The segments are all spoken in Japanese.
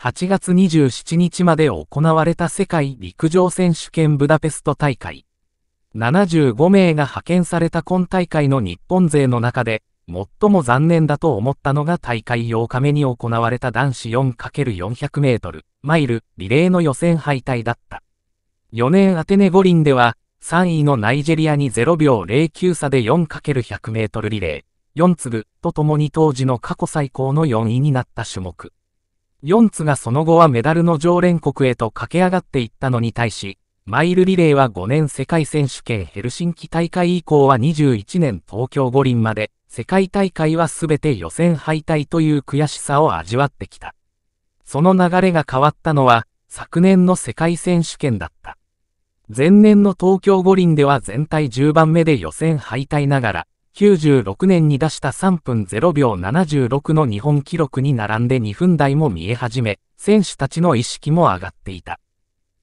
8月27日まで行われた世界陸上選手権ブダペスト大会。75名が派遣された今大会の日本勢の中で、最も残念だと思ったのが大会8日目に行われた男子 4×400 メートル、マイル、リレーの予選敗退だった。4年アテネ五輪では、3位のナイジェリアに0秒09差で 4×100 メートルリレー、4粒とともに当時の過去最高の4位になった種目。4つがその後はメダルの常連国へと駆け上がっていったのに対し、マイルリレーは5年世界選手権ヘルシンキ大会以降は21年東京五輪まで、世界大会は全て予選敗退という悔しさを味わってきた。その流れが変わったのは、昨年の世界選手権だった。前年の東京五輪では全体10番目で予選敗退ながら、96年に出した3分0秒76の日本記録に並んで2分台も見え始め、選手たちの意識も上がっていた。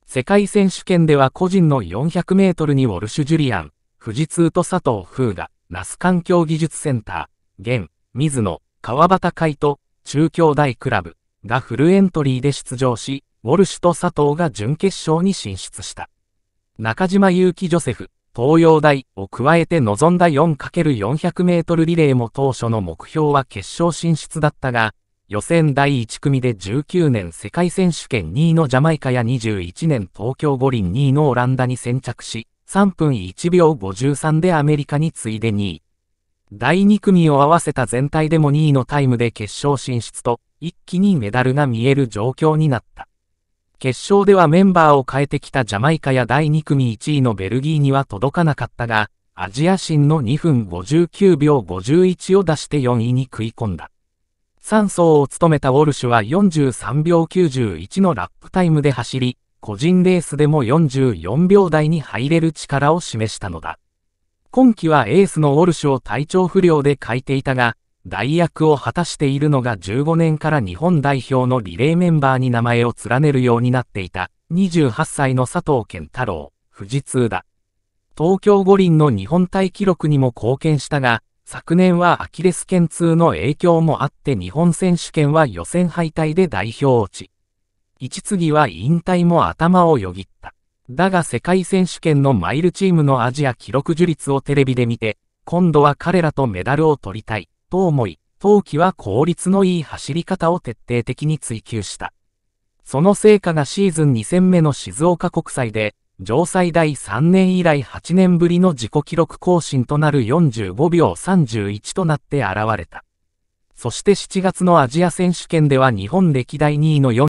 世界選手権では個人の400メートルにウォルシュ・ジュリアン、富士通と佐藤風雅、那須環境技術センター、現、水野、川端海と、中京大クラブがフルエントリーで出場し、ウォルシュと佐藤が準決勝に進出した。中島祐希ジョセフ、東洋大を加えて臨んだ 4×400 メートルリレーも当初の目標は決勝進出だったが、予選第1組で19年世界選手権2位のジャマイカや21年東京五輪2位のオランダに先着し、3分1秒53でアメリカに次いで2位。第2組を合わせた全体でも2位のタイムで決勝進出と、一気にメダルが見える状況になった。決勝ではメンバーを変えてきたジャマイカや第2組1位のベルギーには届かなかったが、アジア新の2分59秒51を出して4位に食い込んだ。3走を務めたウォルシュは43秒91のラップタイムで走り、個人レースでも44秒台に入れる力を示したのだ。今季はエースのウォルシュを体調不良で欠いていたが、代役を果たしているのが15年から日本代表のリレーメンバーに名前を連ねるようになっていた28歳の佐藤健太郎、富士通だ。東京五輪の日本体記録にも貢献したが、昨年はアキレス腱痛の影響もあって日本選手権は予選敗退で代表落ち。一次は引退も頭をよぎった。だが世界選手権のマイルチームのアジア記録樹立をテレビで見て、今度は彼らとメダルを取りたい。と思い、冬季は効率のいい走り方を徹底的に追求した。その成果がシーズン2戦目の静岡国際で、城西第3年以来8年ぶりの自己記録更新となる45秒31となって現れた。そして7月のアジア選手権では日本歴代2位の4